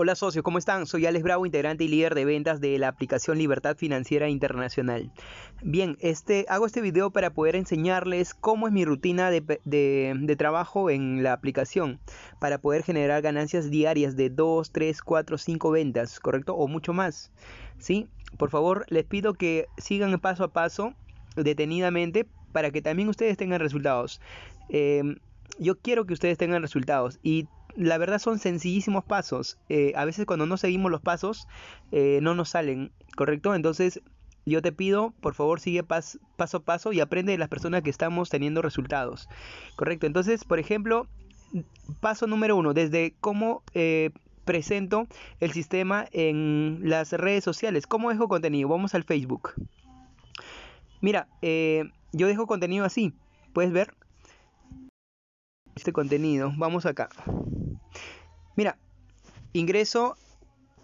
Hola socios, ¿cómo están? Soy Alex Bravo, integrante y líder de ventas de la aplicación Libertad Financiera Internacional. Bien, este, hago este video para poder enseñarles cómo es mi rutina de, trabajo en la aplicación, para poder generar ganancias diarias de 2, 3, 4, 5 ventas, ¿correcto? O mucho más. ¿Sí? Por favor, les pido que sigan paso a paso, detenidamente, para que también ustedes tengan resultados. Em, yo quiero que ustedes tengan resultados y la verdad son sencillísimos pasos. Eh, a veces cuando no seguimos los pasos eh, no nos salen, ¿correcto? Entonces yo te pido, por favor, sigue paso a paso y aprende de las personas que estamos teniendo resultados, ¿correcto? Entonces, por ejemplo, paso número uno, desde cómo... Eh, presento el sistema en las redes sociales. ¿Cómo dejo contenido? Vamos al Facebook. Mira, yo dejo contenido así. ¿Puedes ver? Este contenido. Vamos acá. Mira, ingreso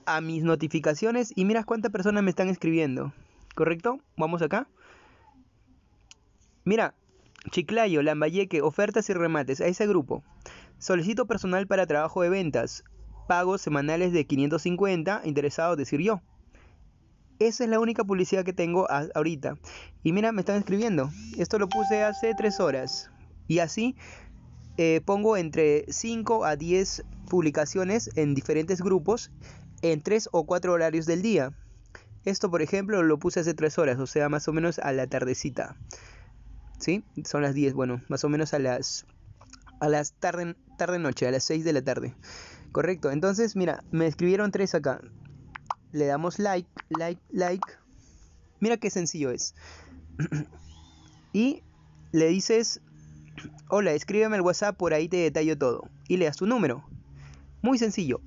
a mis notificaciones y miras cuántas personas me están escribiendo. ¿Correcto? Vamos acá. Mira, Chiclayo, Lambayeque, ofertas y remates a ese grupo. Solicito personal para trabajo de ventas. Pagos semanales de 550, interesado decir yo. Esa es la única publicidad que tengo ahorita. Y mira, me están escribiendo. Esto lo puse hace 3 horas. Y así eh, pongo entre 5 a 10 publicaciones en diferentes grupos en tres o cuatro horarios del día. Esto, por ejemplo, lo puse hace tres horas, o sea, más o menos a la tardecita. ¿Sí? Son las 10, bueno, más o menos a las a las tarde tarde noche, a las 6 de la tarde. Correcto. Entonces, mira, me escribieron tres acá. Le damos like, like, like. Mira qué sencillo es. y le dices, "Hola, escríbeme el WhatsApp, por ahí te detallo todo." Y le das tu número. Muy sencillo.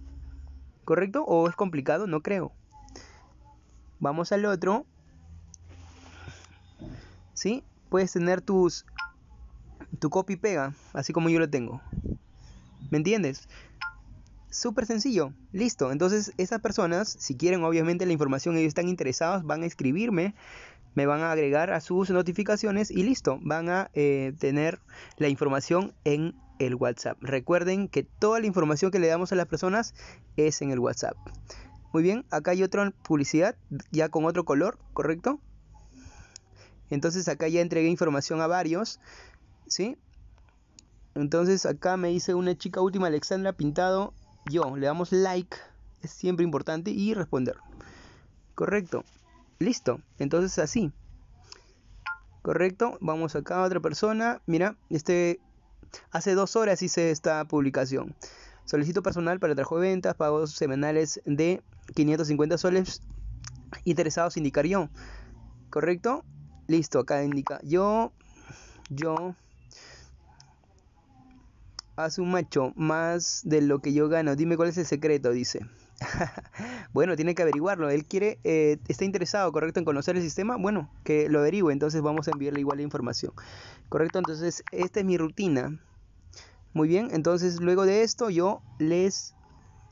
¿Correcto? ¿O es complicado? No creo. Vamos al otro. ¿Sí? Puedes tener tus tu copy pega, así como yo lo tengo. ¿Me entiendes? Súper sencillo, listo. Entonces, esas personas, si quieren obviamente la información, ellos están interesados, van a escribirme, me van a agregar a sus notificaciones y listo, van a eh, tener la información en el WhatsApp. Recuerden que toda la información que le damos a las personas es en el WhatsApp. Muy bien, acá hay otra publicidad ya con otro color, ¿correcto? Entonces acá ya entregué información a varios, ¿sí? Entonces acá me dice una chica última, Alexandra Pintado, yo, le damos like, es siempre importante, y responder. Correcto, listo, entonces así. Correcto, vamos acá a otra persona, mira, este Hace dos horas hice esta publicación. Solicito personal para trajo de ventas, pagos semanales de 550 soles. Interesados indicar yo. ¿Correcto? Listo, acá indica yo. Yo. hace un macho más de lo que yo gano. Dime cuál es el secreto, dice. bueno, tiene que averiguarlo. Él quiere, eh, está interesado, ¿correcto? En conocer el sistema. Bueno, que lo averigüe. Entonces vamos a enviarle igual la información. ¿Correcto? Entonces, esta es mi rutina. Muy bien, entonces luego de esto yo les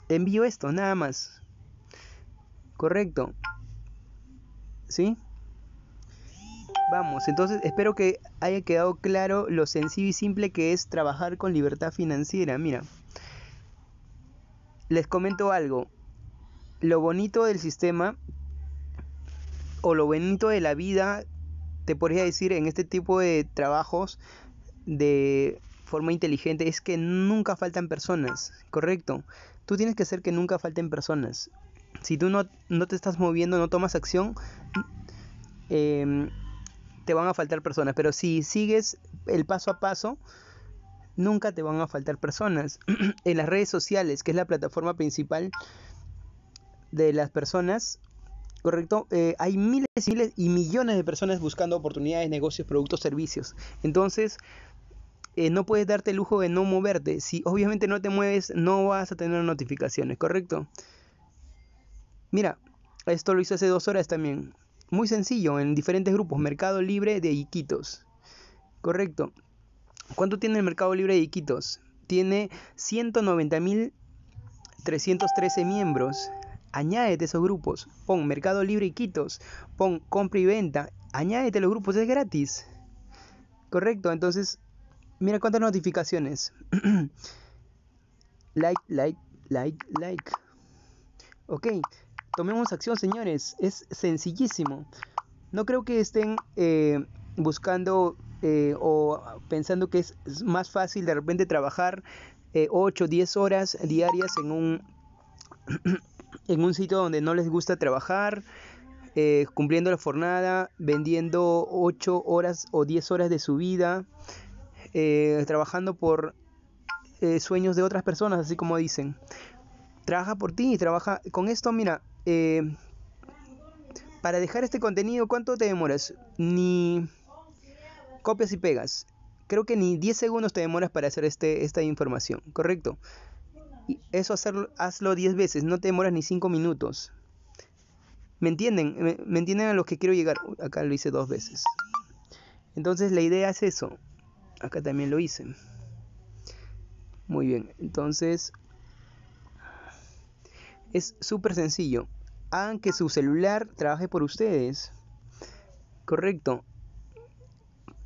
envío esto, nada más. ¿Correcto? ¿Sí? Vamos, entonces espero que haya quedado claro lo sencillo y simple que es trabajar con libertad financiera. Mira, les comento algo. Lo bonito del sistema o lo bonito de la vida, te podría decir, en este tipo de trabajos de forma inteligente es que nunca faltan personas, ¿correcto? Tú tienes que hacer que nunca falten personas. Si tú no, te estás moviendo, no tomas acción, em, te van a faltar personas. Pero si sigues el paso a paso, nunca te van a faltar personas. en las redes sociales, que es la plataforma principal de las personas, ¿correcto? Eh, hay miles y miles y millones de personas buscando oportunidades, negocios, productos, servicios. Entonces, eh, no puedes darte el lujo de no moverte. Si obviamente no te mueves, no vas a tener notificaciones, ¿correcto? Mira, esto lo hice hace dos horas también. Muy sencillo, en diferentes grupos. Mercado Libre de Iquitos. Correcto. ¿Cuánto tiene el Mercado Libre de Iquitos? Tiene 190.313 miembros añádete esos grupos, pon Mercado Libre y Quitos, pon compra y venta, añádete los grupos, es gratis. Correcto, entonces, mira cuántas notificaciones. like, like, like, like. Ok, tomemos acción, señores, es sencillísimo. No creo que estén eh, buscando eh, o pensando que es más fácil de repente trabajar 8 eh, 10 horas diarias en un en un sitio donde no les gusta trabajar, eh, cumpliendo la jornada, vendiendo 8 horas o 10 horas de su vida, eh, trabajando por eh, sueños de otras personas, así como dicen. Trabaja por ti, y trabaja con esto, mira, para dejar este contenido, ¿cuánto te demoras? Ni copias y pegas. Creo que ni 10 segundos te demoras para hacer este, esta información, ¿correcto? Y eso hacerlo, hazlo 10 veces, no te demoras ni 5 minutos. ¿Me entienden? ¿Me, entienden a los que quiero llegar? Acá lo hice dos veces. Entonces la idea es eso. Acá también lo hice. Muy bien, entonces es súper sencillo. Hagan que su celular trabaje por ustedes. Correcto.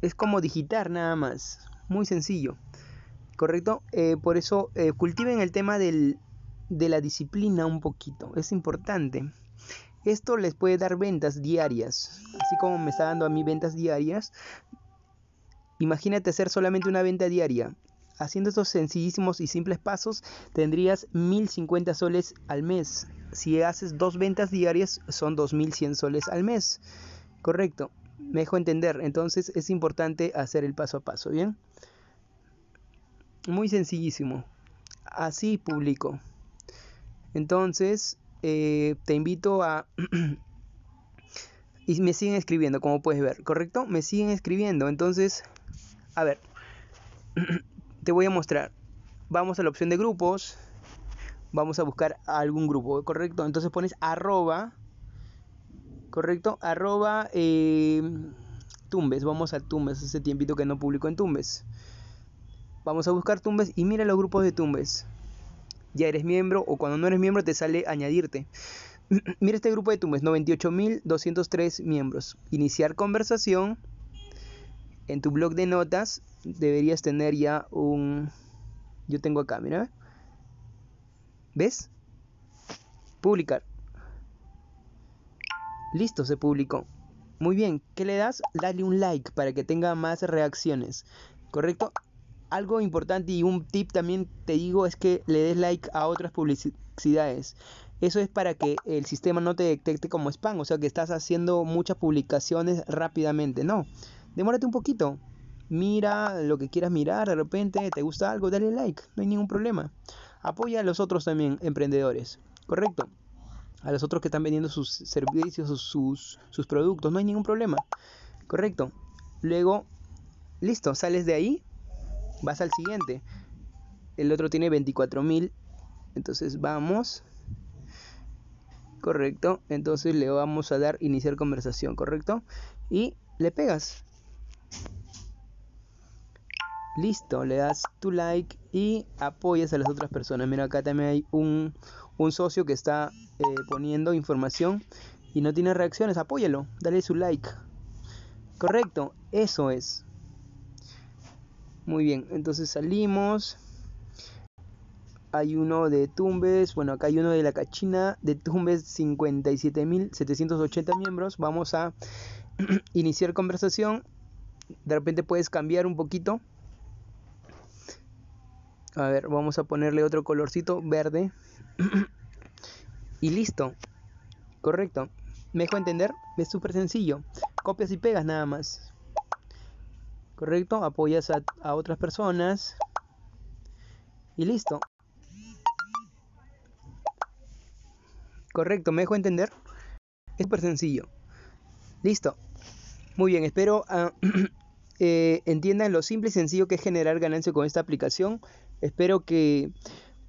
Es como digitar nada más. Muy sencillo. ¿correcto? Eh, por eso eh, cultiven el tema del, de la disciplina un poquito, es importante. Esto les puede dar ventas diarias, así como me está dando a mí ventas diarias. Imagínate hacer solamente una venta diaria. Haciendo estos sencillísimos y simples pasos, tendrías 1050 soles al mes. Si haces dos ventas diarias, son 2100 soles al mes. Correcto, me dejo entender. Entonces es importante hacer el paso a paso, ¿bien? Muy sencillísimo. Así publico. Entonces, eh, te invito a... y me siguen escribiendo, como puedes ver, ¿correcto? Me siguen escribiendo. Entonces, a ver, te voy a mostrar. Vamos a la opción de grupos. Vamos a buscar algún grupo, ¿correcto? Entonces pones arroba, ¿correcto? Arroba eh, Tumbes. Vamos a Tumbes, ese tiempito que no publico en Tumbes. Vamos a buscar Tumbes y mira los grupos de Tumbes. Ya eres miembro o cuando no eres miembro te sale añadirte. mira este grupo de Tumbes, 98.203 miembros. Iniciar conversación. En tu blog de notas deberías tener ya un... Yo tengo acá, mira. ¿Ves? Publicar. Listo, se publicó. Muy bien, ¿qué le das? Dale un like para que tenga más reacciones. ¿Correcto? algo importante y un tip también te digo es que le des like a otras publicidades. Eso es para que el sistema no te detecte como spam, o sea que estás haciendo muchas publicaciones rápidamente. No, demórate un poquito. Mira lo que quieras mirar, de repente te gusta algo, dale like, no hay ningún problema. Apoya a los otros también, emprendedores. Correcto. A los otros que están vendiendo sus servicios, O sus, sus productos, no hay ningún problema. Correcto. Luego, listo, sales de ahí vas al siguiente. El otro tiene 24.000. Entonces vamos. Correcto. Entonces le vamos a dar iniciar conversación, ¿correcto? Y le pegas. Listo, le das tu like y apoyas a las otras personas. Mira, acá también hay un, socio que está eh, poniendo información y no tiene reacciones. Apóyalo, dale su like. Correcto, eso es. Muy bien, entonces salimos. Hay uno de Tumbes, bueno, acá hay uno de la Cachina, de Tumbes 57.780 miembros. Vamos a iniciar conversación. De repente puedes cambiar un poquito. A ver, vamos a ponerle otro colorcito verde. y listo. Correcto. ¿Me dejo entender? Es súper sencillo. Copias y pegas nada más. ¿correcto? Apoyas a, otras personas y listo. Correcto, ¿me dejo entender? Es súper sencillo. Listo. Muy bien, espero ah, eh, entiendan lo simple y sencillo que es generar ganancia con esta aplicación. Espero que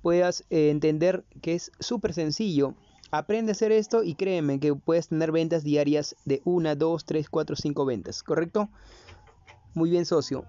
puedas eh, entender que es súper sencillo. Aprende a hacer esto y créeme que puedes tener ventas diarias de 1, 2, 3, 4, 5 ventas, ¿correcto? Muy bien, socio.